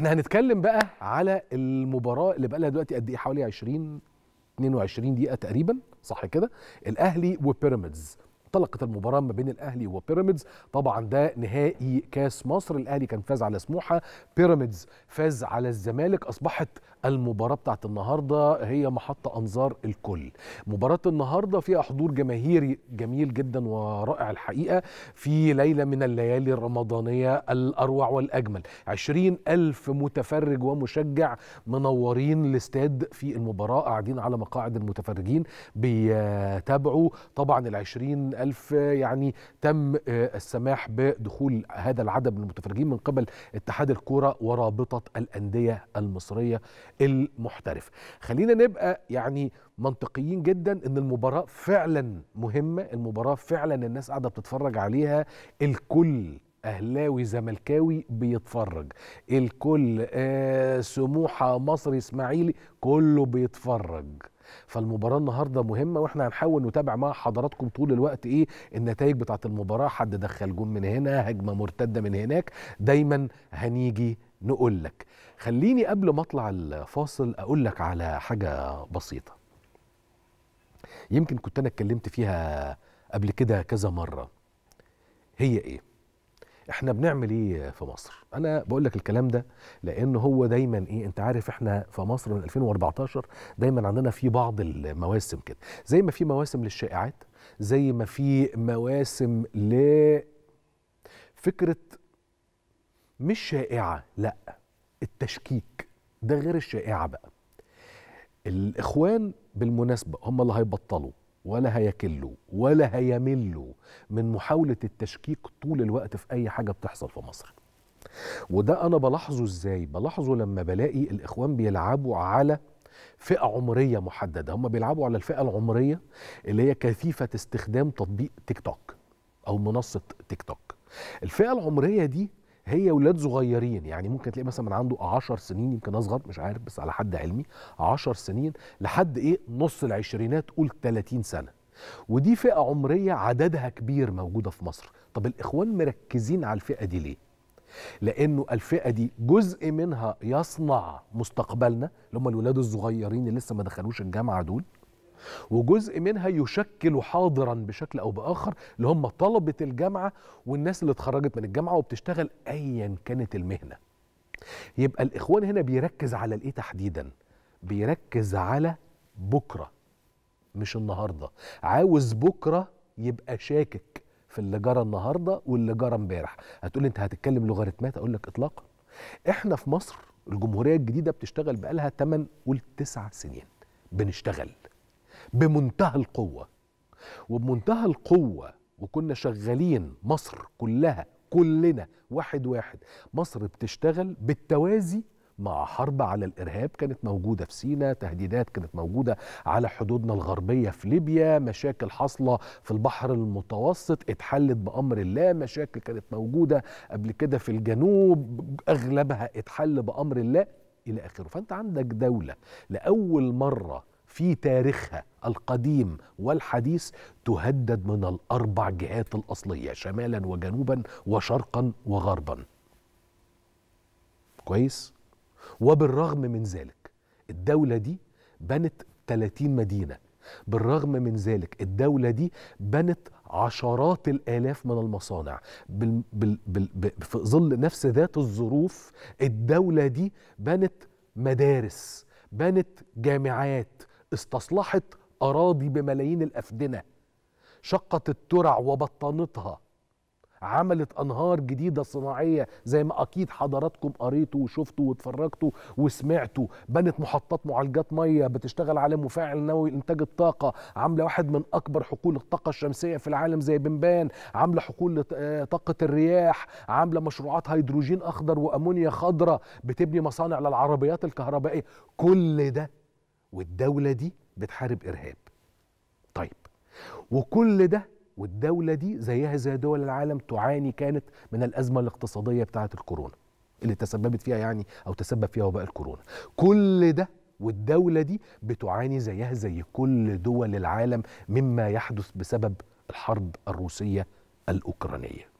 احنا هنتكلم بقى على المباراه اللي بقى لها دلوقتي قد ايه حوالي 20 22 دقيقه تقريبا صح كده الاهلي وبيراميدز انطلقت المباراة ما بين الأهلي وبيراميدز طبعا ده نهائي كاس مصر الأهلي كان فاز على سموحة بيراميدز فاز على الزمالك أصبحت المباراة بتاعت النهاردة هي محطة أنظار الكل مباراة النهاردة فيها حضور جماهيري جميل جدا ورائع الحقيقة في ليلة من الليالي الرمضانية الأروع والأجمل عشرين ألف متفرج ومشجع منورين الاستاد في المباراة قاعدين على مقاعد المتفرجين بيتابعوا طبعا العشرين ألف يعني تم آه، السماح بدخول هذا العدد من المتفرجين من قبل اتحاد الكرة ورابطة الأندية المصرية المحترف خلينا نبقى يعني منطقيين جدا ان المباراة فعلا مهمة المباراة فعلا الناس قاعدة بتتفرج عليها الكل اهلاوي زملكاوي بيتفرج الكل آه سموحه مصري اسماعيلي كله بيتفرج فالمباراه النهارده مهمه واحنا هنحاول نتابع مع حضراتكم طول الوقت ايه النتائج بتاعه المباراه حد دخل جون من هنا هجمه مرتده من هناك دايما هنيجي نقول لك خليني قبل ما اطلع الفاصل اقول لك على حاجه بسيطه يمكن كنت انا اتكلمت فيها قبل كده كذا مره هي ايه احنا بنعمل ايه في مصر انا بقول لك الكلام ده لان هو دايما ايه انت عارف احنا في مصر من 2014 دايما عندنا في بعض المواسم كده زي ما في مواسم للشائعات زي ما في مواسم ل فكره مش شائعه لا التشكيك ده غير الشائعه بقى الاخوان بالمناسبه هم اللي هيبطلوا ولا هيكلوا ولا هيملوا من محاولة التشكيك طول الوقت في أي حاجة بتحصل في مصر وده أنا بلاحظه إزاي؟ بلاحظه لما بلاقي الإخوان بيلعبوا على فئة عمرية محددة هم بيلعبوا على الفئة العمرية اللي هي كثيفة استخدام تطبيق تيك توك أو منصة تيك توك الفئة العمرية دي هي ولاد صغيرين يعني ممكن تلاقي مثلا من عنده 10 سنين يمكن اصغر مش عارف بس على حد علمي 10 سنين لحد ايه نص العشرينات قول 30 سنه ودي فئه عمريه عددها كبير موجوده في مصر طب الاخوان مركزين على الفئه دي ليه لانه الفئه دي جزء منها يصنع مستقبلنا اللي هم الولاد الصغيرين اللي لسه ما دخلوش الجامعه دول وجزء منها يشكل حاضرا بشكل او باخر اللي هم طلبه الجامعه والناس اللي اتخرجت من الجامعه وبتشتغل ايا كانت المهنه يبقى الاخوان هنا بيركز على الايه تحديدا بيركز على بكره مش النهارده عاوز بكره يبقى شاكك في اللي جرى النهارده واللي جرى امبارح هتقول انت هتتكلم لوغاريتمات اقول لك اطلاقا احنا في مصر الجمهوريه الجديده بتشتغل بقالها 8 قول 9 سنين بنشتغل بمنتهى القوة وبمنتهى القوة وكنا شغالين مصر كلها كلنا واحد واحد مصر بتشتغل بالتوازي مع حرب على الإرهاب كانت موجودة في سينا تهديدات كانت موجودة على حدودنا الغربية في ليبيا مشاكل حاصلة في البحر المتوسط اتحلت بأمر الله مشاكل كانت موجودة قبل كده في الجنوب أغلبها اتحل بأمر الله إلى آخره فأنت عندك دولة لأول مرة في تاريخها القديم والحديث تهدد من الاربع جهات الاصليه شمالا وجنوبا وشرقا وغربا كويس وبالرغم من ذلك الدوله دي بنت 30 مدينه بالرغم من ذلك الدولة دي بنت عشرات الآلاف من المصانع بال بال بال في ظل نفس ذات الظروف الدولة دي بنت مدارس بنت جامعات استصلحت أراضي بملايين الأفدنة شقت الترع وبطنتها عملت أنهار جديدة صناعية زي ما أكيد حضراتكم قريتوا وشفتوا واتفرجتوا وسمعتوا بنت محطات معالجات مية بتشتغل على مفاعل نووي إنتاج الطاقة عاملة واحد من أكبر حقول الطاقة الشمسية في العالم زي بنبان عاملة حقول آه، طاقة الرياح عاملة مشروعات هيدروجين أخضر وأمونيا خضراء بتبني مصانع للعربيات الكهربائية كل ده والدولة دي بتحارب إرهاب طيب وكل ده والدولة دي زيها زي دول العالم تعاني كانت من الأزمة الاقتصادية بتاعة الكورونا اللي تسببت فيها يعني أو تسبب فيها وباء الكورونا كل ده والدولة دي بتعاني زيها زي كل دول العالم مما يحدث بسبب الحرب الروسية الأوكرانية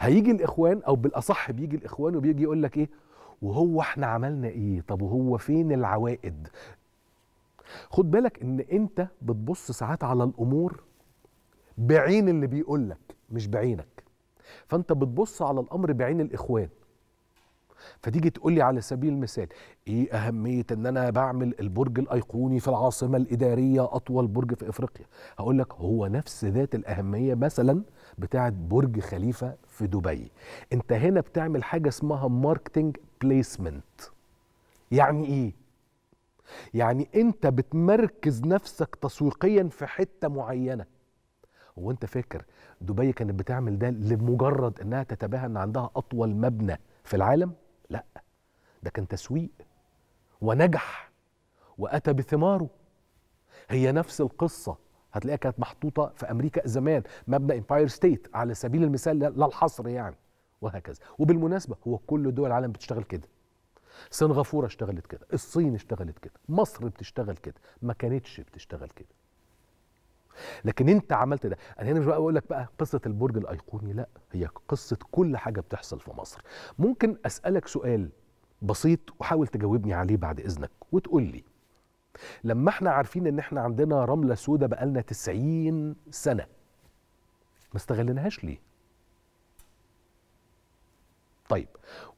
هيجي الإخوان أو بالأصح بيجي الإخوان وبيجي يقول لك إيه وهو احنا عملنا ايه طب وهو فين العوائد خد بالك ان انت بتبص ساعات على الامور بعين اللي بيقولك مش بعينك فانت بتبص على الامر بعين الاخوان فتيجي تقول لي على سبيل المثال ايه اهميه ان انا بعمل البرج الايقوني في العاصمه الاداريه اطول برج في افريقيا هقول لك هو نفس ذات الاهميه مثلا بتاعه برج خليفه في دبي انت هنا بتعمل حاجه اسمها ماركتنج بليسمنت يعني ايه يعني انت بتمركز نفسك تسويقيا في حته معينه هو انت فاكر دبي كانت بتعمل ده لمجرد انها تتباهى ان عندها اطول مبنى في العالم لا ده كان تسويق ونجح واتى بثماره هي نفس القصه هتلاقيها كانت محطوطه في امريكا زمان مبنى امباير ستيت على سبيل المثال لا الحصر يعني وهكذا وبالمناسبه هو كل دول العالم بتشتغل كده سنغافوره اشتغلت كده الصين اشتغلت كده مصر بتشتغل كده ما كانتش بتشتغل كده لكن انت عملت ده انا هنا مش بقى بقول لك بقى قصه البرج الايقوني لا هي قصه كل حاجه بتحصل في مصر ممكن اسالك سؤال بسيط وحاول تجاوبني عليه بعد اذنك وتقول لي لما احنا عارفين ان احنا عندنا رمله سودة بقالنا 90 سنه ما استغلناهاش ليه طيب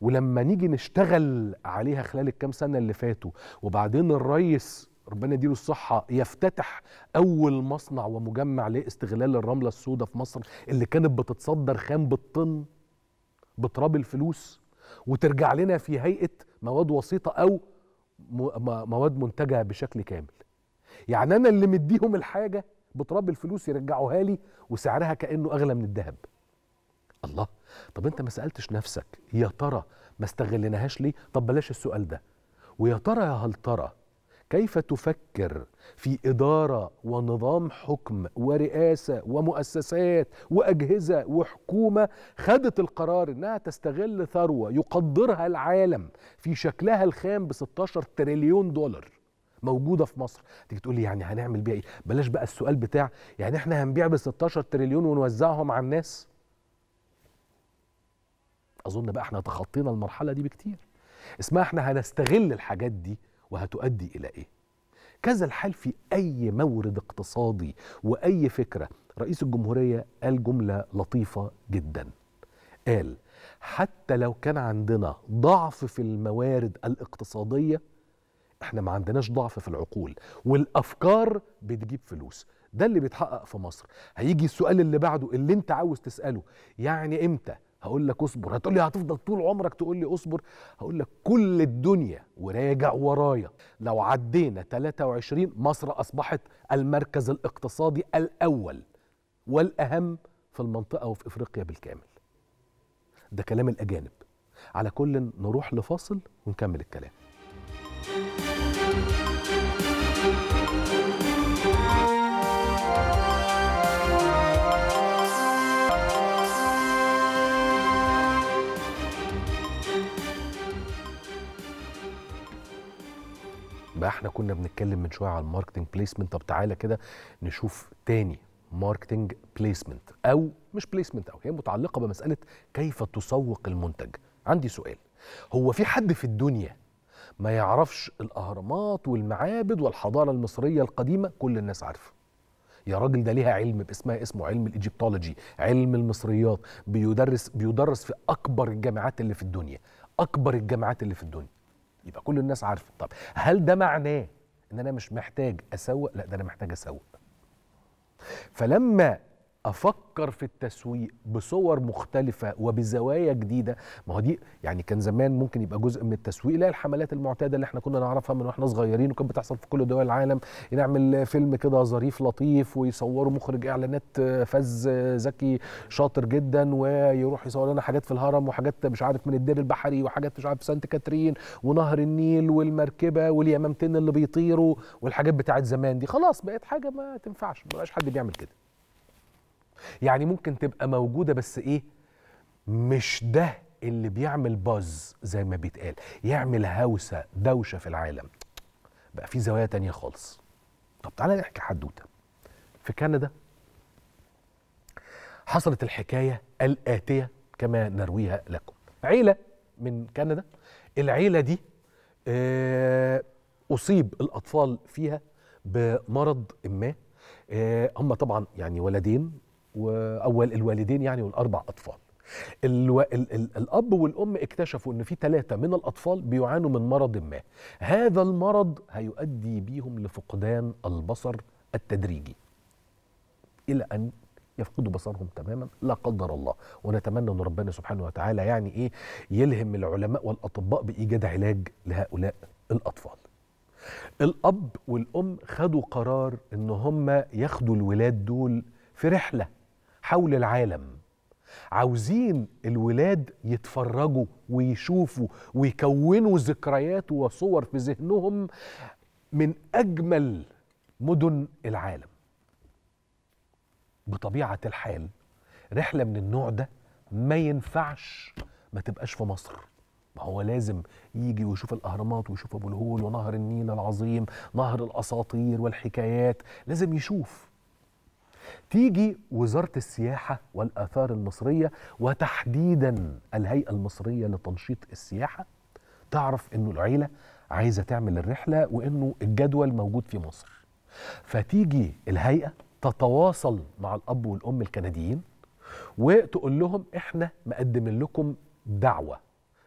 ولما نيجي نشتغل عليها خلال الكام سنه اللي فاتوا وبعدين الريس ربنا يديله الصحة يفتتح أول مصنع ومجمع لاستغلال الرملة السوداء في مصر اللي كانت بتتصدر خام بالطن بتراب الفلوس وترجع لنا في هيئة مواد وسيطة أو مواد منتجه بشكل كامل يعني انا اللي مديهم الحاجه بتراب الفلوس يرجعوها لي وسعرها كانه اغلى من الذهب الله طب انت ما سالتش نفسك يا ترى ما استغلناهاش ليه طب بلاش السؤال ده ويا ترى يا هل ترى كيف تفكر في إدارة ونظام حكم ورئاسة ومؤسسات وأجهزة وحكومة خدت القرار إنها تستغل ثروة يقدرها العالم في شكلها الخام ب 16 تريليون دولار موجودة في مصر تيجي تقول لي يعني هنعمل بيها إيه بلاش بقى السؤال بتاع يعني إحنا هنبيع ب 16 تريليون ونوزعهم على الناس أظن بقى إحنا تخطينا المرحلة دي بكتير اسمها إحنا هنستغل الحاجات دي وهتؤدي إلى إيه كذا الحال في أي مورد اقتصادي وأي فكرة رئيس الجمهورية قال جملة لطيفة جدا قال حتى لو كان عندنا ضعف في الموارد الاقتصادية احنا ما عندناش ضعف في العقول والأفكار بتجيب فلوس ده اللي بيتحقق في مصر هيجي السؤال اللي بعده اللي انت عاوز تسأله يعني امتى هقول لك اصبر هتقول لي هتفضل طول عمرك تقول لي اصبر هقول لك كل الدنيا وراجع ورايا لو عدينا 23 مصر اصبحت المركز الاقتصادي الاول والاهم في المنطقه وفي افريقيا بالكامل ده كلام الاجانب على كل نروح لفاصل ونكمل الكلام بقى احنا كنا بنتكلم من شويه على الماركتنج بليسمنت طب تعالى كده نشوف تاني ماركتنج بليسمنت او مش بليسمنت او هي متعلقه بمساله كيف تسوق المنتج عندي سؤال هو في حد في الدنيا ما يعرفش الاهرامات والمعابد والحضاره المصريه القديمه كل الناس عارفه يا راجل ده ليها علم باسمها اسمه علم الايجيبتولوجي علم المصريات بيدرس بيدرس في اكبر الجامعات اللي في الدنيا اكبر الجامعات اللي في الدنيا يبقى كل الناس عارفه طب هل ده معناه ان انا مش محتاج اسوق لا ده انا محتاج اسوق فلما افكر في التسويق بصور مختلفه وبزوايا جديده ما هو دي يعني كان زمان ممكن يبقى جزء من التسويق لا الحملات المعتاده اللي احنا كنا نعرفها من واحنا صغيرين وكانت بتحصل في كل دول العالم نعمل فيلم كده ظريف لطيف ويصوروا مخرج اعلانات فز ذكي شاطر جدا ويروح يصور لنا حاجات في الهرم وحاجات مش عارف من الدير البحري وحاجات مش عارف سانت كاترين ونهر النيل والمركبه واليمامتين اللي بيطيروا والحاجات بتاعت زمان دي خلاص بقت حاجه ما تنفعش ما حد بيعمل كده يعني ممكن تبقى موجوده بس ايه مش ده اللي بيعمل باز زي ما بيتقال يعمل هوسه دوشه في العالم بقى في زوايا تانية خالص طب تعالى نحكي حدوته في كندا حصلت الحكايه الاتيه كما نرويها لكم عيله من كندا العيله دي آه، اصيب الاطفال فيها بمرض ما آه، هم طبعا يعني ولدين واول الوالدين يعني والاربع اطفال الو... ال... ال... الاب والام اكتشفوا ان في ثلاثه من الاطفال بيعانوا من مرض ما هذا المرض هيؤدي بيهم لفقدان البصر التدريجي الى ان يفقدوا بصرهم تماما لا قدر الله ونتمنى ان ربنا سبحانه وتعالى يعني ايه يلهم العلماء والاطباء بايجاد علاج لهؤلاء الاطفال الاب والام خدوا قرار ان هم ياخدوا الولاد دول في رحله حول العالم عاوزين الولاد يتفرجوا ويشوفوا ويكونوا ذكريات وصور في ذهنهم من اجمل مدن العالم بطبيعه الحال رحله من النوع ده ما ينفعش ما تبقاش في مصر ما هو لازم يجي ويشوف الاهرامات ويشوف ابو الهول ونهر النيل العظيم نهر الاساطير والحكايات لازم يشوف تيجي وزارة السياحة والآثار المصرية وتحديدا الهيئة المصرية لتنشيط السياحة تعرف إنه العيلة عايزة تعمل الرحلة وإنه الجدول موجود في مصر فتيجي الهيئة تتواصل مع الأب والأم الكنديين وتقول لهم إحنا مقدمين لكم دعوة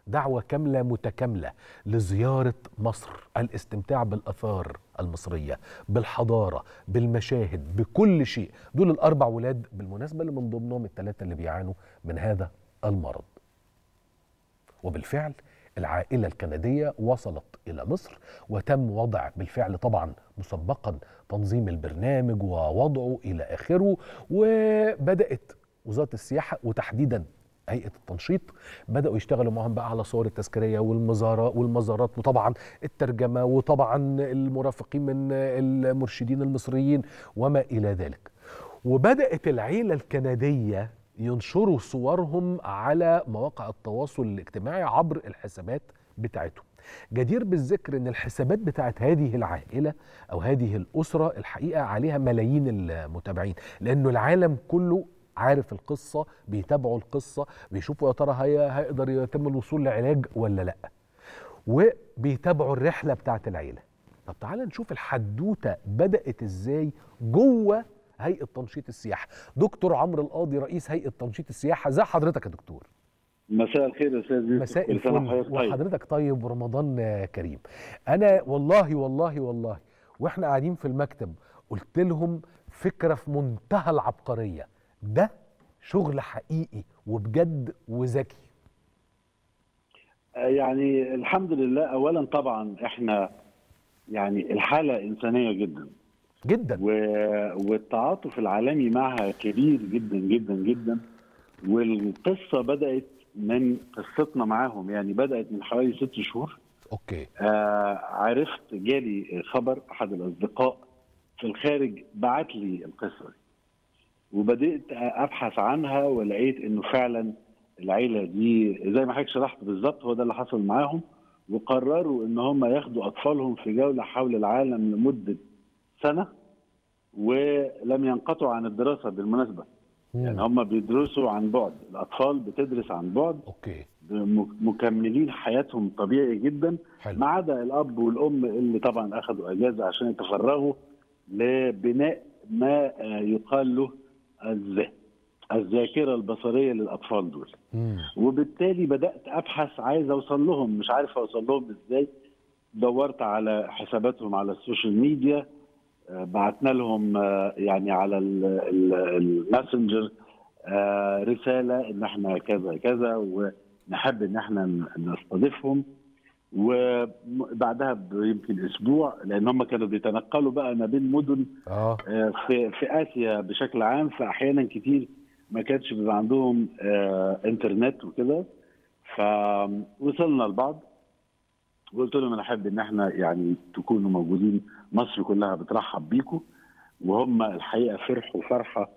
دعوة كاملة متكاملة لزيارة مصر الاستمتاع بالأثار المصرية بالحضارة بالمشاهد بكل شيء دول الأربع ولاد بالمناسبة اللي من ضمنهم الثلاثة اللي بيعانوا من هذا المرض وبالفعل العائلة الكندية وصلت إلى مصر وتم وضع بالفعل طبعا مسبقا تنظيم البرنامج ووضعه إلى آخره وبدأت وزارة السياحة وتحديدا هيئه التنشيط بداوا يشتغلوا معاهم بقى على صور التذكاريه والمزارة والمزارات وطبعا الترجمه وطبعا المرافقين من المرشدين المصريين وما الى ذلك وبدات العيله الكنديه ينشروا صورهم على مواقع التواصل الاجتماعي عبر الحسابات بتاعتهم جدير بالذكر ان الحسابات بتاعت هذه العائله او هذه الاسره الحقيقه عليها ملايين المتابعين لانه العالم كله عارف القصه بيتابعوا القصه بيشوفوا يا ترى هي هيقدر يتم الوصول لعلاج ولا لا وبيتابعوا الرحله بتاعه العيله طب تعالى نشوف الحدوته بدات ازاي جوه هيئه تنشيط السياحه دكتور عمرو القاضي رئيس هيئه تنشيط السياحه زي حضرتك يا دكتور مساء الخير يا استاذ مساء الفل طيب. وحضرتك طيب ورمضان كريم انا والله والله والله واحنا قاعدين في المكتب قلت لهم فكره في منتهى العبقريه ده شغل حقيقي وبجد وذكي آه، يعني الحمد لله اولا طبعا احنا يعني الحاله انسانيه جدا جدا و... والتعاطف العالمي معها كبير جدا جدا جدا والقصه بدات من قصتنا معاهم يعني بدات من حوالي ست شهور اوكي آه عرفت جالي خبر احد الاصدقاء في الخارج بعت لي القصه دي وبدات ابحث عنها ولقيت انه فعلا العيله دي زي ما حضرتك شرحت بالظبط هو ده اللي حصل معاهم وقرروا ان هم ياخدوا اطفالهم في جوله حول العالم لمده سنه ولم ينقطعوا عن الدراسه بالمناسبه يعني هم بيدرسوا عن بعد الاطفال بتدرس عن بعد اوكي مكملين حياتهم طبيعي جدا ما عدا الاب والام اللي طبعا اخذوا اجازه عشان يتفرغوا لبناء ما يقال له الذاكره البصريه للاطفال دول وبالتالي بدات ابحث عايز اوصل لهم مش عارف اوصل لهم ازاي دورت على حساباتهم على السوشيال ميديا آه، بعتنا لهم آه، يعني على الماسنجر آه، رساله ان احنا كذا كذا ونحب ان احنا نستضيفهم وبعدها يمكن اسبوع لان هم كانوا بيتنقلوا بقى ما بين مدن آه. آه. في في اسيا بشكل عام فاحيانا كتير ما كانش بيبقى عندهم آه انترنت وكده فوصلنا لبعض وقلت لهم انا احب ان احنا يعني تكونوا موجودين مصر كلها بترحب بيكم وهم الحقيقه فرحوا فرحه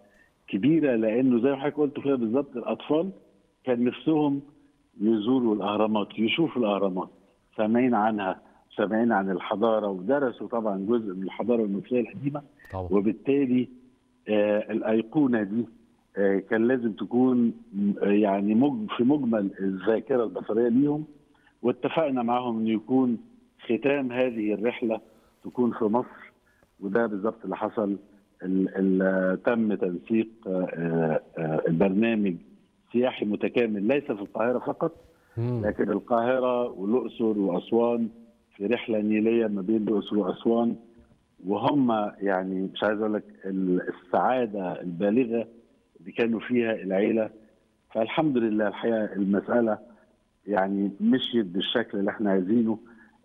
كبيره لانه زي ما حضرتك قلت فيها بالظبط الاطفال كان نفسهم يزوروا الاهرامات يشوفوا الاهرامات سامعين عنها سامعين عن الحضاره ودرسوا طبعا جزء من الحضاره المصريه القديمه طبعا. وبالتالي آه الايقونه دي آه كان لازم تكون آه، يعني مج في مجمل الذاكره البصريه ليهم واتفقنا معاهم ان يكون ختام هذه الرحله تكون في مصر وده بالظبط اللي حصل ال تم تنسيق آه، آه، البرنامج سياحي متكامل ليس في القاهره فقط لكن القاهرة والأقصر وأسوان في رحلة نيلية ما بين الأقصر وأسوان وهم يعني مش عايز أقول لك السعادة البالغة اللي كانوا فيها العيلة فالحمد لله الحقيقة المسألة يعني مشيت بالشكل اللي احنا عايزينه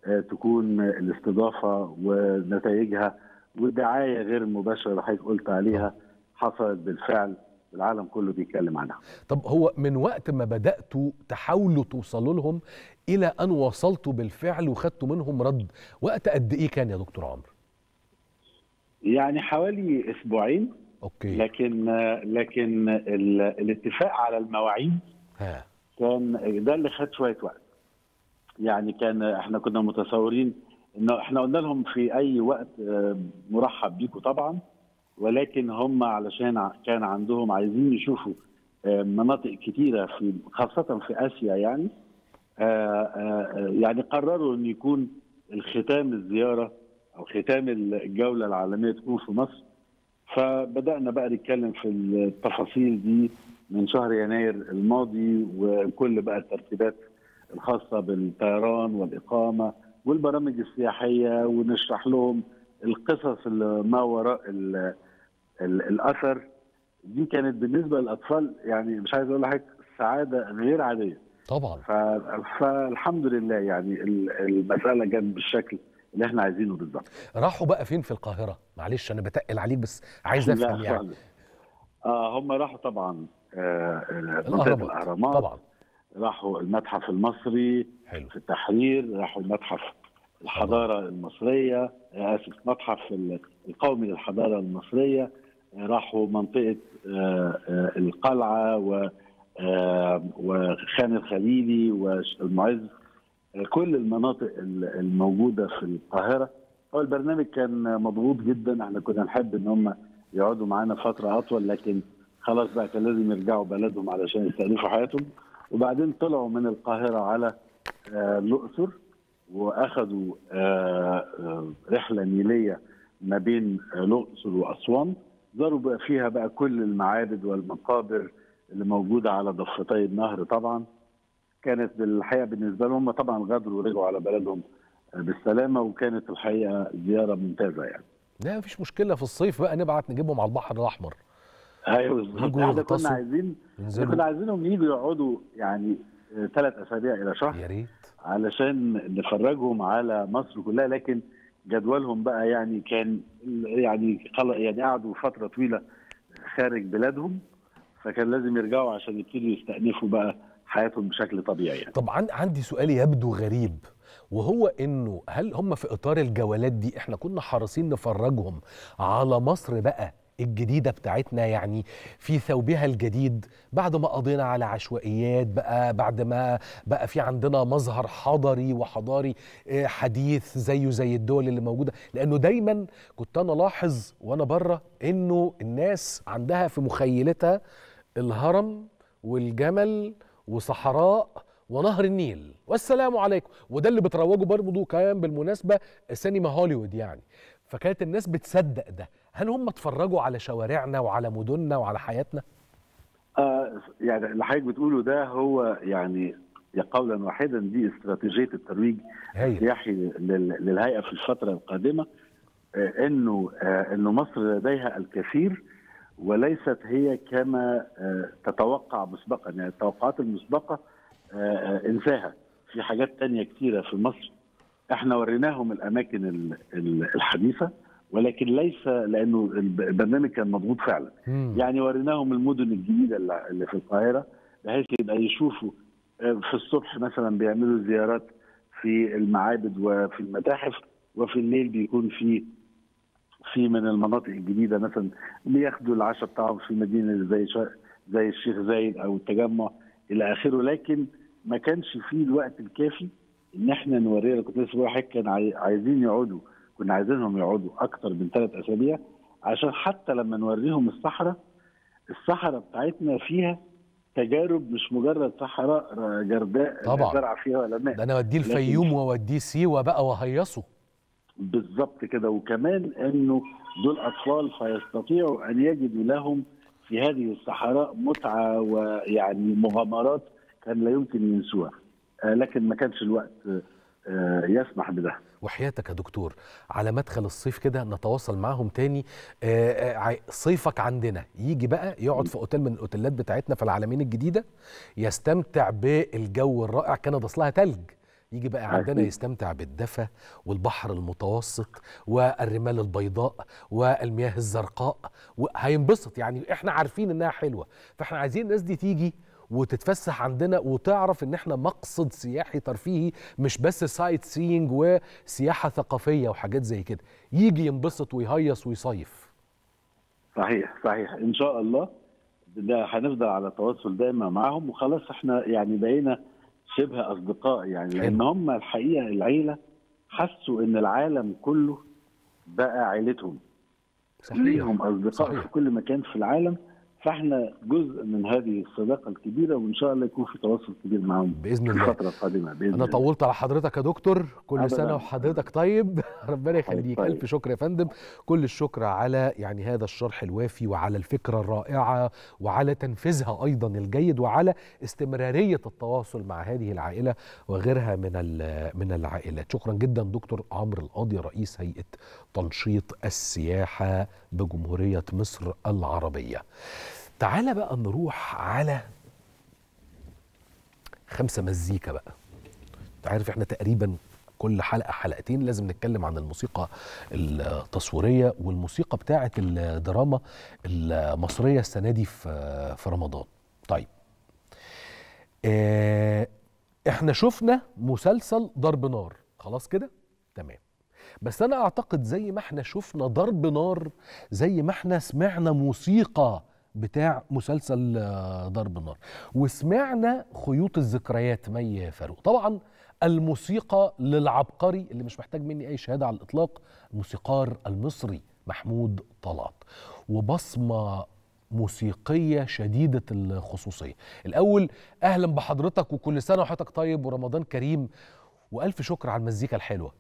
آه، تكون الاستضافة ونتائجها والدعاية غير مباشرة اللي حضرتك قلت عليها حصلت بالفعل العالم كله بيتكلم عنها طب هو من وقت ما بداتوا تحاولوا توصلوا لهم الى ان وصلتوا بالفعل وخدتوا منهم رد وقت قد ايه كان يا دكتور عمرو يعني حوالي اسبوعين اوكي لكن لكن الاتفاق على المواعيد ها. كان ده اللي خد شويه وقت يعني كان احنا كنا متصورين انه احنا قلنا لهم في اي وقت آه، مرحب بيكم طبعا ولكن هم علشان كان عندهم عايزين يشوفوا آه، مناطق كتيرة في خاصة في آسيا يعني آه، آه، يعني قرروا أن يكون الختام الزيارة أو ختام الجولة العالمية تكون في مصر فبدأنا بقى نتكلم في التفاصيل دي من شهر يناير الماضي وكل بقى الترتيبات الخاصة بالطيران والإقامة والبرامج السياحية ونشرح لهم القصص اللي ما وراء الاثر دي كانت بالنسبه للاطفال يعني مش عايز اقول لحضرتك سعاده غير عاديه طبعا فالحمد لله يعني المساله جت بالشكل اللي احنا عايزينه بالظبط راحوا بقى فين في القاهره معلش انا بتقل عليك بس عايز افهم يعني آه هم راحوا طبعا آه, آه، الاهرامات طبعا راحوا المتحف المصري حلو. في التحرير راحوا المتحف الحضاره طبعا. المصريه آه، اسف متحف القومي للحضاره المصريه راحوا منطقه آه، آه، القلعه و آه، وخان الخليلي والمعز كل المناطق الموجوده في القاهره هو البرنامج كان مضغوط جدا احنا كنا نحب ان هم يقعدوا معانا فتره اطول لكن خلاص بقى كان لازم يرجعوا بلدهم علشان يستأنفوا حياتهم وبعدين طلعوا من القاهره على الاقصر واخذوا رحله نيليه ما بين الاقصر واسوان زاروا بقى فيها بقى كل المعابد والمقابر اللي موجوده على ضفتي النهر طبعا كانت الحقيقه بالنسبه لهم طبعا غادروا ورجعوا على بلدهم بالسلامه وكانت الحقيقه زياره ممتازه يعني لا مفيش مشكله في الصيف بقى نبعت نجيبهم على البحر الاحمر ايوه بالظبط احنا كنا عايزين كنا عايزينهم يجوا يقعدوا يعني ثلاث آه، اسابيع الى شهر يا ريت علشان نفرجهم على مصر كلها لكن جدولهم بقى يعني كان يعني يعني قعدوا فتره طويله خارج بلادهم فكان لازم يرجعوا عشان يبتدوا يستأنفوا بقى حياتهم بشكل طبيعي يعني. طبعا عندي سؤال يبدو غريب وهو انه هل هم في اطار الجولات دي احنا كنا حريصين نفرجهم على مصر بقى الجديدة بتاعتنا يعني في ثوبها الجديد بعد ما قضينا على عشوائيات بقى بعد ما بقى في عندنا مظهر حضري وحضاري آه، حديث زيه زي الدول اللي موجودة لأنه دايما كنت أنا لاحظ وأنا بره إنه الناس عندها في مخيلتها الهرم والجمل وصحراء ونهر النيل والسلام عليكم وده اللي بتروجه برضه كان بالمناسبة سينما هوليوود يعني فكانت الناس بتصدق ده هل هم اتفرجوا على شوارعنا وعلى مدننا وعلى حياتنا؟ آه يعني اللي حضرتك بتقوله ده هو يعني قولا واحدا دي استراتيجيه الترويج السياحي للهيئه في الفتره القادمه آه، انه آه انه مصر لديها الكثير وليست هي كما آه، تتوقع مسبقا يعني التوقعات المسبقه آه، انساها في حاجات تانية كثيره في مصر احنا وريناهم الاماكن الحديثه ولكن ليس لانه البرنامج كان مضغوط فعلا مم. يعني وريناهم المدن الجديده اللي في القاهره بحيث يبقى يشوفوا آه، في الصبح مثلا بيعملوا زيارات في المعابد وفي المتاحف وفي الليل بيكون في في من المناطق الجديده مثلا بياخدوا العشاء بتاعهم في مدينه زي زي الشيخ زايد او التجمع الى اخره لكن ما كانش فيه الوقت الكافي ان احنا نوريه كنت لسه كان عايزين يقعدوا كنا عايزينهم يقعدوا اكتر من ثلاث اسابيع عشان حتى لما نوريهم الصحراء الصحراء بتاعتنا فيها تجارب مش مجرد صحراء جرداء طبعا زرع فيها ولا ماء ده انا اوديه الفيوم واوديه سيوه بقى وهيصه بالظبط كده وكمان انه دول اطفال فيستطيعوا ان يجدوا لهم في هذه الصحراء متعه ويعني مغامرات كان لا يمكن ينسوها آه، لكن ما كانش الوقت آه، يسمح بده وحياتك يا دكتور على مدخل الصيف كده نتواصل معاهم تاني آه، آه، صيفك عندنا يجي بقى يقعد في اوتيل من الاوتيلات بتاعتنا في العالمين الجديده يستمتع بالجو الرائع كندا اصلها تلج يجي بقى عندنا يستمتع بالدفى والبحر المتوسط والرمال البيضاء والمياه الزرقاء وهينبسط يعني احنا عارفين انها حلوه فاحنا عايزين الناس دي تيجي وتتفسح عندنا وتعرف ان احنا مقصد سياحي ترفيهي مش بس سايت سينج وسياحه ثقافيه وحاجات زي كده يجي ينبسط ويهيص ويصيف صحيح صحيح ان شاء الله ده هنفضل على تواصل دائما معاهم وخلاص احنا يعني بقينا شبه اصدقاء يعني لان هم الحقيقه العيله حسوا ان العالم كله بقى عيلتهم صحيح. ليهم اصدقاء صحيح. في كل مكان في العالم فاحنا جزء من هذه الصداقه الكبيره وان شاء الله يكون في تواصل كبير معاهم باذن الله الفتره القادمه باذن الله انا طولت على حضرتك يا دكتور كل أبداً. سنه وحضرتك طيب ربنا طيب، يخليك طيب. الف شكر يا فندم كل الشكر على يعني هذا الشرح الوافي وعلى الفكره الرائعه وعلى تنفيذها ايضا الجيد وعلى استمراريه التواصل مع هذه العائله وغيرها من من العائلات شكرا جدا دكتور عمرو القاضي رئيس هيئه تنشيط السياحه بجمهوريه مصر العربيه تعال بقى نروح على خمسة مزيكا بقى انت عارف احنا تقريبا كل حلقة حلقتين لازم نتكلم عن الموسيقى التصويرية والموسيقى بتاعة الدراما المصرية السنة دي في رمضان طيب آه، احنا شفنا مسلسل ضرب نار خلاص كده تمام بس انا اعتقد زي ما احنا شفنا ضرب نار زي ما احنا سمعنا موسيقى بتاع مسلسل آه، ضرب النار وسمعنا خيوط الذكريات مي فاروق طبعا الموسيقى للعبقري اللي مش محتاج مني اي شهاده على الاطلاق الموسيقار المصري محمود طلعت وبصمه موسيقيه شديده الخصوصيه الاول اهلا بحضرتك وكل سنه وحضرتك طيب ورمضان كريم والف شكر على المزيكا الحلوه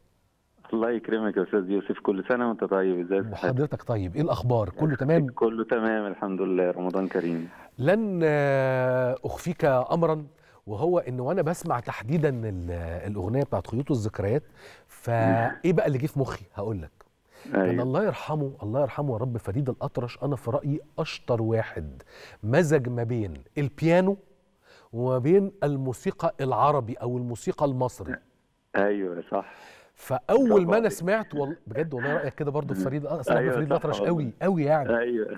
الله يكرمك يا استاذ يوسف كل سنه وانت طيب ازيك حضرتك طيب ايه الاخبار كله تمام كله تمام الحمد لله رمضان كريم لن اخفيك امرا وهو ان وانا بسمع تحديدا الاغنيه بتاعت خيوط الذكريات فايه بقى اللي جه في مخي هقول لك أيوة. الله يرحمه الله يرحمه يا رب فريد الأطرش أنا في رأيي أشطر واحد مزج ما بين البيانو وما بين الموسيقى العربي أو الموسيقى المصري أيوة صح فاول ما انا سمعت وال... بجد والله رايك كده برضه في فريد اصلا أيوة فريد الاطرش قوي قوي يعني ايوه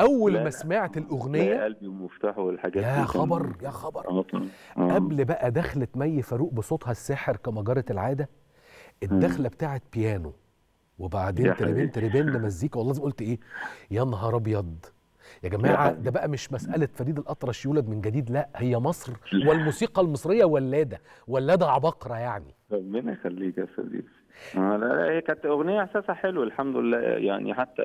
اول ما سمعت الاغنيه قلبي ومفتاحه والحاجات يا خبر يا خبر آه، آه. قبل بقى دخلت مي فاروق بصوتها الساحر كما جرت العاده الدخله بتاعت بيانو وبعدين تربين تربين مزيكا والله قلت ايه يا نهار ابيض يا جماعه ده بقى مش مساله فريد الاطرش يولد من جديد لا هي مصر والموسيقى المصريه ولاده ولاده عبقره يعني ربنا يخليك يا صديقي هي كانت اغنيه احساسها حلو الحمد لله يعني حتى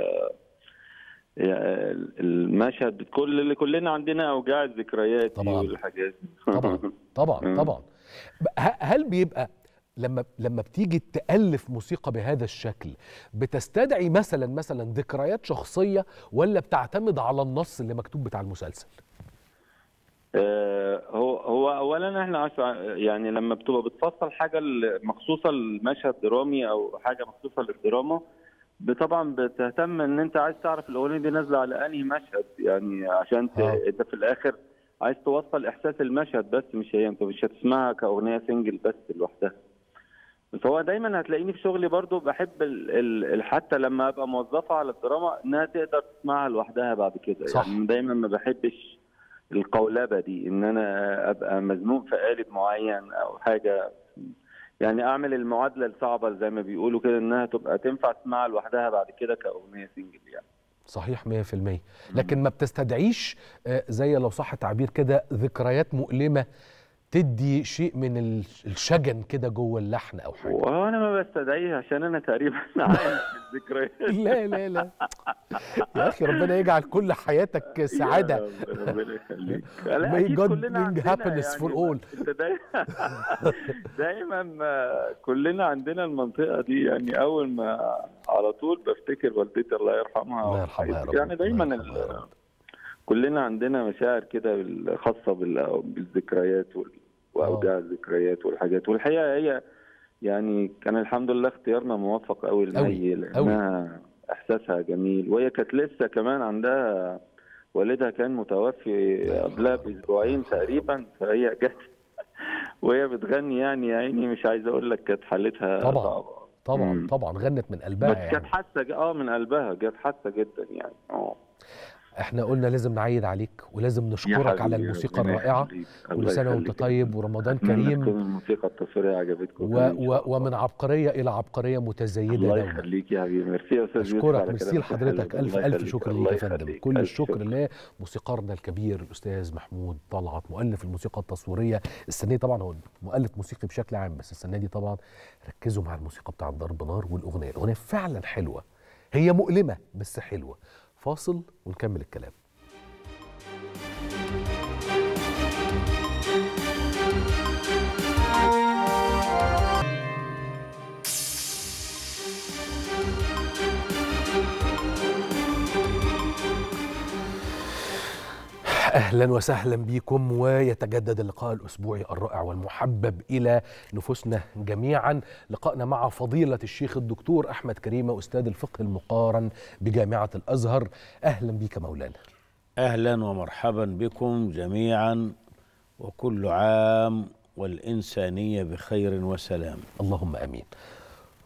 المشهد كل اللي كلنا عندنا اوجاع الذكريات طبعا والحاجات طبعا طبعا آه. طبعا هل بيبقى لما لما بتيجي تالف موسيقى بهذا الشكل بتستدعي مثلا مثلا ذكريات شخصيه ولا بتعتمد على النص اللي مكتوب بتاع المسلسل آه، هو هو اولا احنا يعني لما بتبقى بتفصل حاجه مخصوصه المشهد درامي او حاجه مخصوصه للدراما طبعا بتهتم ان انت عايز تعرف الاغنيه دي نازله على انهي مشهد يعني عشان آه. انت في الاخر عايز توصل احساس المشهد بس مش هي انت مش هتسمعها كاغنيه سنجل بس لوحدها فهو دايما هتلاقيني في شغلي برضو بحب الـ الـ حتى لما ابقى موظفه على الدراما انها تقدر تسمعها لوحدها بعد كده صح. يعني دايما ما بحبش القولبه دي ان انا ابقى مزنوق في قالب معين او حاجه يعني اعمل المعادله الصعبه زي ما بيقولوا كده انها تبقى تنفع تسمعها لوحدها بعد كده كاغنيه سنجل يعني صحيح 100% لكن ما بتستدعيش آه، زي لو صح تعبير كده ذكريات مؤلمه تدي شيء من الشجن كده جوه اللحن او حاجه وانا ما بستدعيه عشان انا تقريبا عايش في الذكريات لا لا لا يا اخي ربنا يجعل كل حياتك سعاده ربنا يخليك كلنا فور اول يعني دايما كلنا عندنا المنطقه دي يعني اول ما على طول بفتكر والدتي الله يرحمها الله يرحمها يا رب يعني دايما كلنا عندنا مشاعر كده خاصة بالذكريات وال واوجاع الذكريات والحاجات والحقيقه هي يعني كان الحمد لله اختيارنا موفق قوي لمي لانها احساسها جميل وهي كانت لسه كمان عندها والدها كان متوفي قبلها باسبوعين تقريبا فهي جت وهي بتغني يعني يا عيني مش عايز اقول لك كانت حالتها طبعا صعبة. طبعا طبعا غنت من قلبها بس يعني. كانت حاسه اه من قلبها كانت حاسه جدا يعني اه احنا قلنا لازم نعيد عليك ولازم نشكرك على الموسيقى الرائعه كل سنه وانت طيب ورمضان كريم الموسيقى التصويريه عجبتكم و و ومن عبقريه الى عبقريه متزايده الله يخليك يا حبيبي ميرسي يا استاذ اشكرك ميرسي لحضرتك الف الف شكر ليك يا فندم كل الشكر لموسيقارنا الكبير الاستاذ محمود طلعت مؤلف الموسيقى التصويريه السنه طبعا هو مؤلف موسيقي بشكل عام بس السنه دي طبعا ركزوا مع الموسيقى بتاعت ضرب نار والاغنيه الاغنيه فعلا حلوه هي مؤلمه بس حلوه فاصل ونكمل الكلام اهلا وسهلا بكم ويتجدد اللقاء الاسبوعي الرائع والمحبب الى نفوسنا جميعا لقائنا مع فضيله الشيخ الدكتور احمد كريمه استاذ الفقه المقارن بجامعه الازهر اهلا بك مولانا اهلا ومرحبا بكم جميعا وكل عام والانسانيه بخير وسلام اللهم امين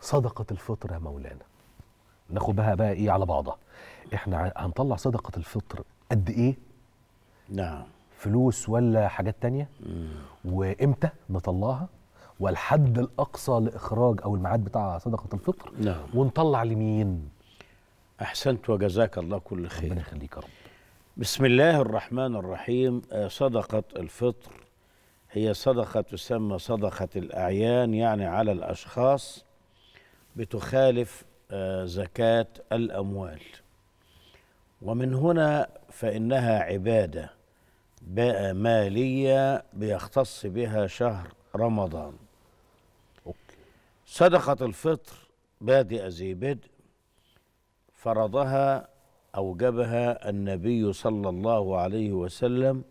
صدقه الفطر يا مولانا ناخد بها بقى ايه على بعضها احنا هنطلع صدقه الفطر قد ايه نعم فلوس ولا حاجات تانية مم. وامتى نطلعها والحد الاقصى لاخراج او الميعاد بتاع صدقه الفطر نعم. ونطلع لمين احسنت وجزاك الله كل خير ربنا يخليك يا رب بسم الله الرحمن الرحيم آه، صدقه الفطر هي صدقه تسمى صدقه الاعيان يعني على الاشخاص بتخالف آه، زكاه الاموال ومن هنا فإنها عبادة مالية بيختص بها شهر رمضان صدقة الفطر بادئ ذي بدء فرضها أوجبها النبي صلى الله عليه وسلم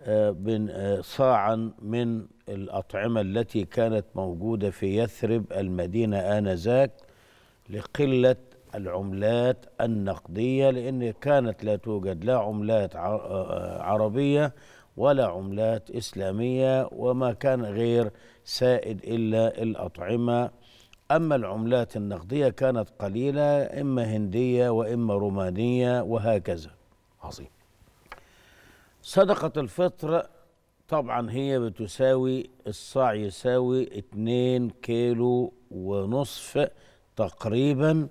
آه، آه، صاعا من الأطعمة التي كانت موجودة في يثرب المدينة آنذاك لقلة العملات النقدية لأن كانت لا توجد لا عملات آه، عربية ولا عملات إسلامية وما كان غير سائد إلا الأطعمة أما العملات النقدية كانت قليلة إما هندية وإما رومانية وهكذا عظيم صدقة الفطر طبعا هي بتساوي الصاع يساوي 2 كيلو ونصف تقريبا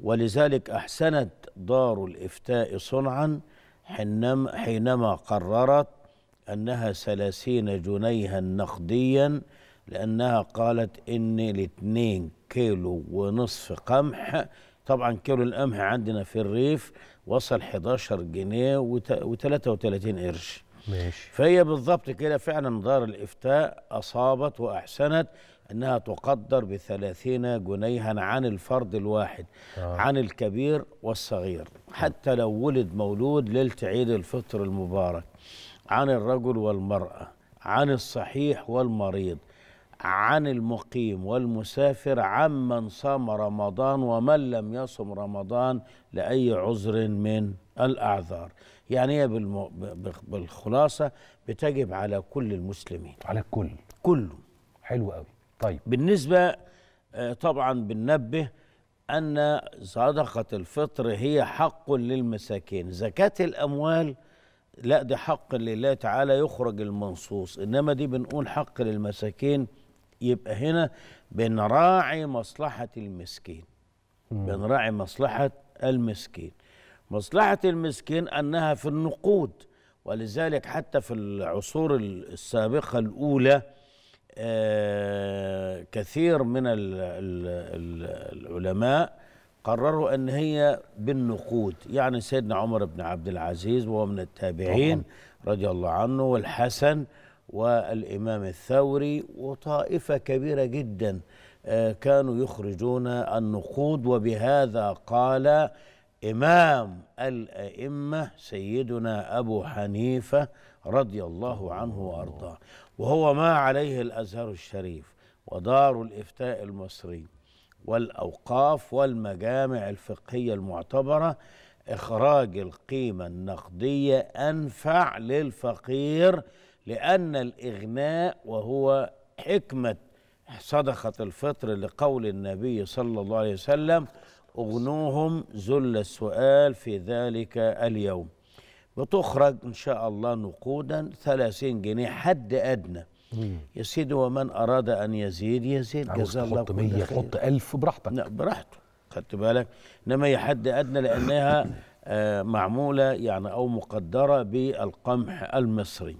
ولذلك أحسنت دار الإفتاء صنعا حينما قررت أنها ثلاثين جنيها نقديا لأنها قالت إن الاثنين كيلو ونصف قمح طبعا كيلو القمح عندنا في الريف وصل 11 جنيه و33 قرش ماشي فهي بالضبط كده فعلا دار الافتاء اصابت واحسنت انها تقدر ب 30 جنيها عن الفرد الواحد آه. عن الكبير والصغير حتى لو ولد مولود ليله عيد الفطر المبارك عن الرجل والمراه عن الصحيح والمريض عن المقيم والمسافر عمن صام رمضان ومن لم يصم رمضان لأي عذر من الأعذار يعني هي بالخلاصة بتجب على كل المسلمين على الكل كله حلو قوي طيب بالنسبة آه، طبعا بننبه أن صدقة الفطر هي حق للمساكين زكاة الأموال لا دي حق لله تعالى يخرج المنصوص إنما دي بنقول حق للمساكين يبقى هنا بنراعي مصلحة المسكين بنراعي مصلحة المسكين مصلحة المسكين أنها في النقود ولذلك حتى في العصور السابقة الأولى آه كثير من ال العلماء قرروا أن هي بالنقود يعني سيدنا عمر بن عبد العزيز وهو من التابعين رضي الله عنه والحسن والإمام الثوري وطائفة كبيرة جدا آه، كانوا يخرجون النقود وبهذا قال إمام الأئمة سيدنا أبو حنيفة رضي الله عنه وأرضاه وهو ما عليه الأزهر الشريف ودار الإفتاء المصري والأوقاف والمجامع الفقهية المعتبرة إخراج القيمة النقدية أنفع للفقير لأن الإغناء وهو حكمة صدقة الفطر لقول النبي صلى الله عليه وسلم أغنوهم ذل السؤال في ذلك اليوم بتخرج إن شاء الله نقودا 30 جنيه حد أدنى يا سيدي ومن أراد أن يزيد يزيد جزاه الله خير 100 حط 1000 براحتك لا براحته خدت بالك إنما هي حد أدنى لأنها آه معمولة يعني أو مقدرة بالقمح المصري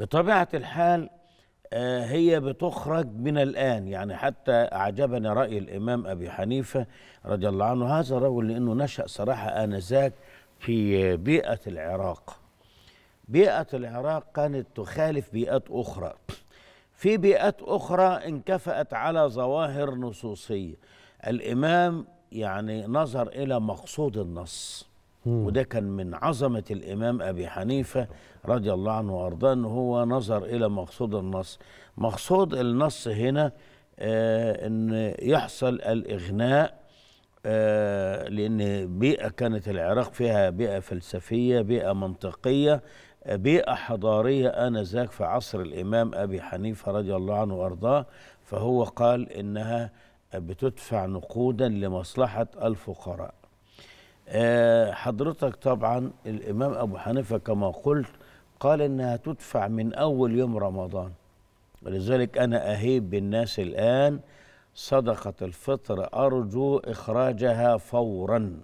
بطبيعه الحال آه، هي بتخرج من الآن يعني حتى أعجبني رأي الإمام أبي حنيفة رضي الله عنه هذا الرجل لأنه نشأ صراحة آنذاك في بيئة العراق بيئة العراق كانت تخالف بيئات أخرى في بيئات أخرى انكفأت على ظواهر نصوصية الإمام يعني نظر إلى مقصود النص وده كان من عظمة الإمام أبي حنيفة رضي الله عنه وأرضاه أن هو نظر إلى مقصود النص مقصود النص هنا آه أن يحصل الإغناء آه لأن بيئة كانت العراق فيها بيئة فلسفية بيئة منطقية بيئة حضارية آنذاك في عصر الإمام أبي حنيفة رضي الله عنه وأرضاه فهو قال إنها بتدفع نقودا لمصلحة الفقراء آه، حضرتك طبعا الإمام أبو حنيفة كما قلت قال إنها تدفع من أول يوم رمضان ولذلك أنا أهيب بالناس الآن صدقة الفطر أرجو إخراجها فورا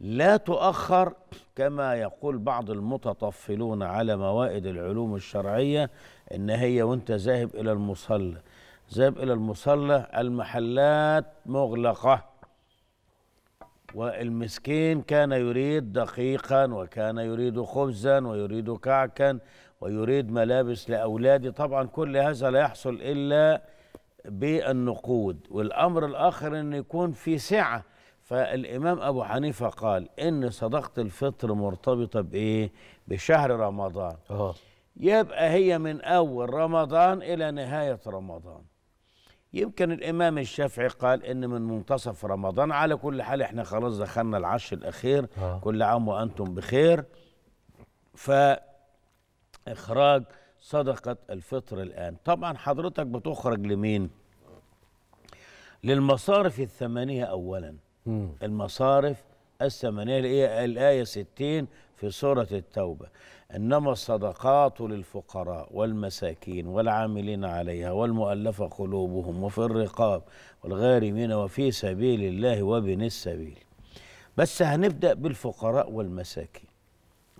لا تؤخر كما يقول بعض المتطفلون على موائد العلوم الشرعية إن هي وانت ذاهب إلى المصلى ذاهب إلى المصلى المحلات مغلقة والمسكين كان يريد دقيقا وكان يريد خبزا ويريد كعكا ويريد ملابس لأولاده طبعا كل هذا لا يحصل إلا بالنقود والأمر الآخر أن يكون في سعة فالإمام أبو حنيفة قال إن صدقة الفطر مرتبطة بإيه؟ بشهر رمضان أوه. يبقى هي من أول رمضان إلى نهاية رمضان يمكن الامام الشافعي قال ان من منتصف رمضان على كل حال احنا خلاص دخلنا العشر الاخير آه. كل عام وانتم بخير فاخراج صدقه الفطر الان طبعا حضرتك بتخرج لمين للمصارف الثمانيه اولا م. المصارف الثمانيه الايه 60 في سورة التوبة إنما الصدقات للفقراء والمساكين والعاملين عليها والمؤلفة قلوبهم وفي الرقاب والغارمين وفي سبيل الله وبن السبيل بس هنبدأ بالفقراء والمساكين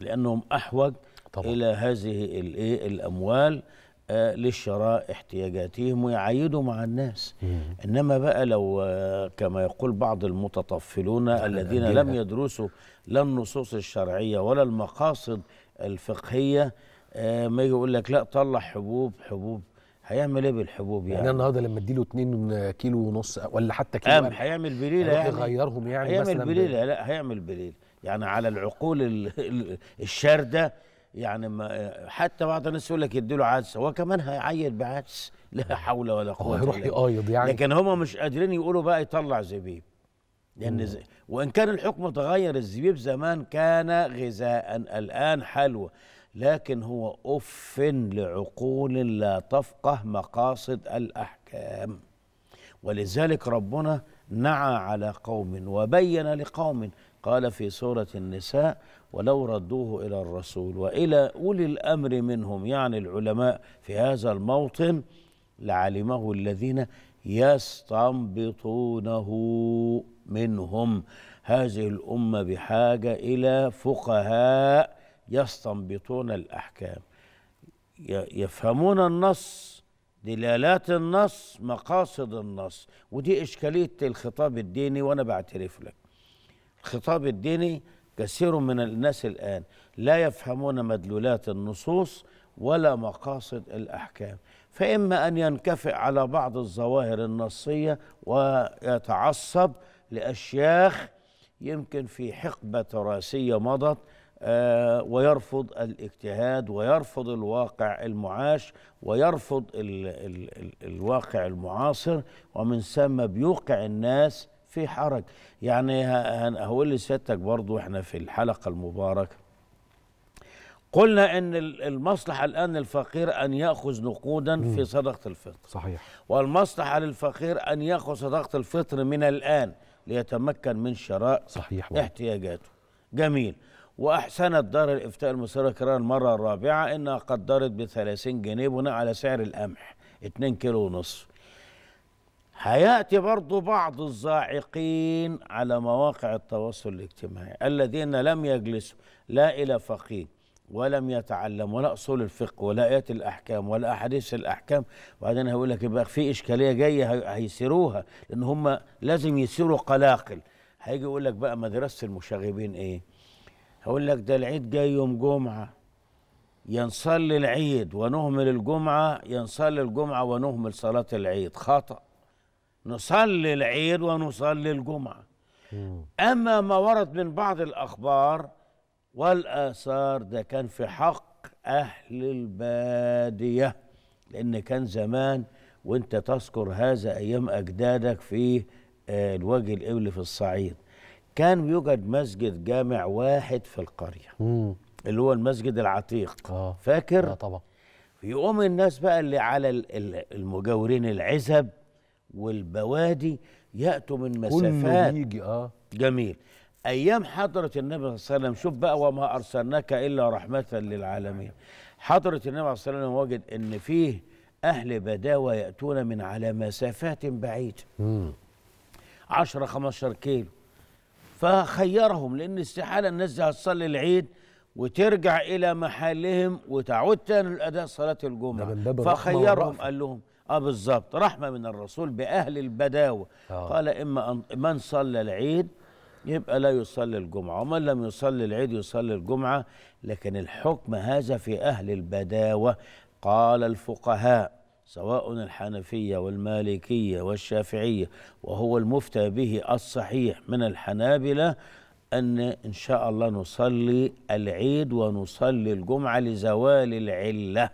لأنهم أحوج طبعا. إلى هذه إيه، الأموال آه، للشراء احتياجاتهم ويعايدوا مع الناس مم. انما بقى لو آه، كما يقول بعض المتطفلون الذين لم يدرسوا لا النصوص الشرعيه ولا المقاصد الفقهيه آه، ما يجي يقول لك لا طلع حبوب حبوب هيعمل ايه بالحبوب يعني؟ يعني النهارده لما اديله 2 كيلو ونص ولا حتى كيلو قام يعني، هيعمل بليله يعني, يعني يغيرهم يعني هيعمل بليله لا هيعمل بليله يعني على العقول الشارده يعني ما حتى بعض الناس يقول لك يدي له عدس هو كمان هيعيد بعدس لا نعم. حول ولا قوه الا بالله يقايض يعني لكن هم مش قادرين يقولوا بقى يطلع زبيب لان زي وان كان الحكم تغير الزبيب زمان كان غذاء الان حلوى لكن هو اف لعقول لا تفقه مقاصد الاحكام ولذلك ربنا نعى على قوم وبين لقوم قال في سوره النساء ولو ردوه إلى الرسول وإلى أولي الأمر منهم يعني العلماء في هذا الموطن لعلمه الذين يستنبطونه منهم هذه الأمة بحاجة إلى فقهاء يستنبطون الأحكام يفهمون النص دلالات النص مقاصد النص ودي إشكالية الخطاب الديني وأنا بعترف لك الخطاب الديني كثير من الناس الآن لا يفهمون مدلولات النصوص ولا مقاصد الأحكام فإما أن ينكفئ على بعض الظواهر النصية ويتعصب لأشياخ يمكن في حقبة تراثية مضت آه، ويرفض الاجتهاد ويرفض الواقع المعاش ويرفض الواقع المعاصر ومن ثم بيوقع الناس في حرج يعني هقول لسيادتك برضو احنا في الحلقة المباركة قلنا ان المصلحة الان للفقير ان يأخذ نقودا في صدقة الفطر صحيح والمصلحة للفقير ان يأخذ صدقة الفطر من الان ليتمكن من شراء صحيح احتياجاته جميل وأحسنت دار الإفتاء المصرية كرار المرة الرابعة إنها قدرت ب 30 جنيه بناء على سعر القمح 2 كيلو ونص هياتي برضو بعض الزاعقين على مواقع التواصل الاجتماعي الذين لم يجلسوا لا الى فقيه ولم يتعلم ولا اصول الفقه ولا ايات الاحكام ولا احاديث الاحكام وبعدين هيقول لك يبقى في اشكاليه جايه هيسيروها لان هم لازم يسيروا قلاقل هيجي يقول لك بقى مدرسه المشاغبين ايه؟ هقول لك ده العيد جاي يوم جمعه ينصلي العيد ونهمل الجمعه ينصلي الجمعه ونهمل صلاه العيد خطأ نصلي العيد ونصلي الجمعة أما ما ورد من بعض الأخبار والآثار ده كان في حق أهل البادية لأن كان زمان وانت تذكر هذا أيام أجدادك في آه، الوجه الإبلي في الصعيد كان يوجد مسجد جامع واحد في القرية مم. اللي هو المسجد العتيق آه. آه، فاكر؟ آه طبعا يقوم الناس بقى اللي على المجاورين العزب والبوادي ياتوا من مسافات كله يجي اه جميل ايام حضره النبي صلى الله عليه وسلم شوف بقى وما ارسلناك الا رحمه للعالمين حضره النبي صلى الله عليه وسلم وجد ان فيه اهل بداوه ياتون من على مسافات بعيده 10 15 كيلو فخيرهم لان استحاله الناس دي هتصلي العيد وترجع الى محلهم وتعود تاني لاداء صلاه الجمعه فخيرهم قال لهم اه بالظبط رحمه من الرسول باهل البداوه أوه. قال اما أن من صلى العيد يبقى لا يصلي الجمعه ومن لم يصلي العيد يصلي الجمعه لكن الحكم هذا في اهل البداوه قال الفقهاء سواء الحنفية والمالكية والشافعية وهو المفتى به الصحيح من الحنابلة أن إن شاء الله نصلي العيد ونصلي الجمعة لزوال العلة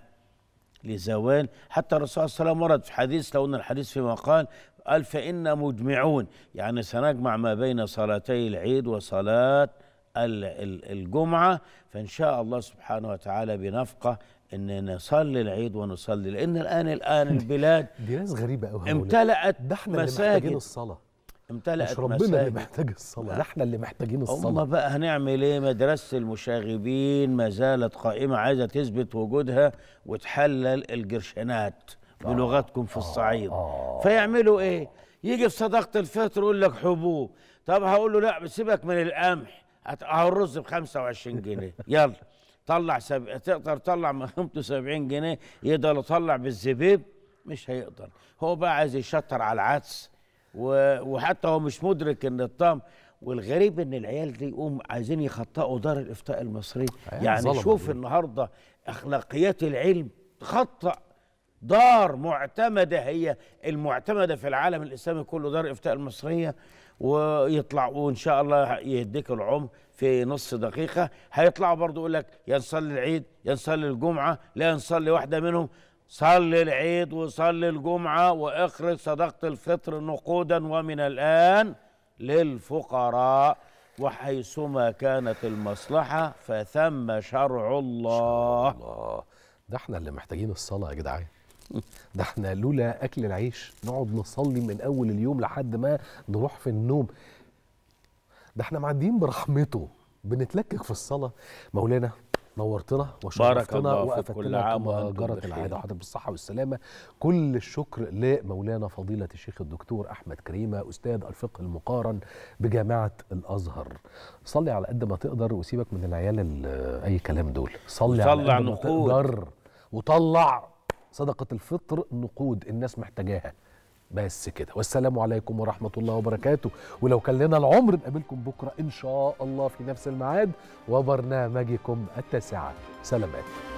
لزوال حتى الرسول صلى الله عليه وسلم ورد في حديث لو أن الحديث فيما قال قال فإنا مجمعون يعني سنجمع ما بين صلاتي العيد وصلاة الجمعة فإن شاء الله سبحانه وتعالى بنفقة ان نصلي العيد ونصلي لان الان الان البلاد دي ناس غريبه قوي امتلأت ده احنا مساجد اللي الصلاه امتلأت مش ربنا مساجد. اللي محتاج الصلاة لا احنا اللي محتاجين أمم الصلاة هم بقى هنعمل ايه مدرسة المشاغبين ما زالت قائمة عايزة تثبت وجودها وتحلل الجرشنات بلغتكم في آه، الصعيد آه. فيعملوا ايه يجي في صدقة الفطر يقول لك حبوب طب هقول له لا سيبك من القمح اهو الرز ب 25 جنيه يلا طلع سب... تقدر تطلع من قيمته 70 جنيه يقدر يطلع بالزبيب مش هيقدر هو بقى عايز يشطر على العدس وحتى هو مش مدرك ان الطعم والغريب ان العيال دي يقوم عايزين يخطئوا دار الافتاء المصري يعني شوف النهارده اخلاقيات العلم تخطئ دار معتمده هي المعتمده في العالم الاسلامي كله دار الافتاء المصريه ويطلع وان شاء الله يهديك العمر في نص دقيقه هيطلعوا برضه يقول لك يا نصلي العيد يا نصلي الجمعه لا نصلي واحده منهم صلي العيد وصلي الجمعة واخرج صدقة الفطر نقودا ومن الآن للفقراء وحيثما كانت المصلحة فثم شرع الله, شرع الله. ده احنا اللي محتاجين الصلاة يا جدعان ده احنا لولا أكل العيش نقعد نصلي من أول اليوم لحد ما نروح في النوم ده احنا معديين برحمته بنتلكك في الصلاة مولانا نورتنا وشرفتنا وقفتنا كل عام جرت العاده حضرتك بالصحه والسلامه كل الشكر لمولانا فضيله الشيخ الدكتور احمد كريمه استاذ الفقه المقارن بجامعه الازهر صلي على قد ما تقدر وسيبك من العيال آه، اي كلام دول صلي على قد ما تقدر وطلع صدقه الفطر نقود الناس محتاجاها بس كده والسلام عليكم ورحمة الله وبركاته ولو كان لنا العمر نقابلكم بكرة إن شاء الله في نفس الميعاد وبرنامجكم التاسعة سلامات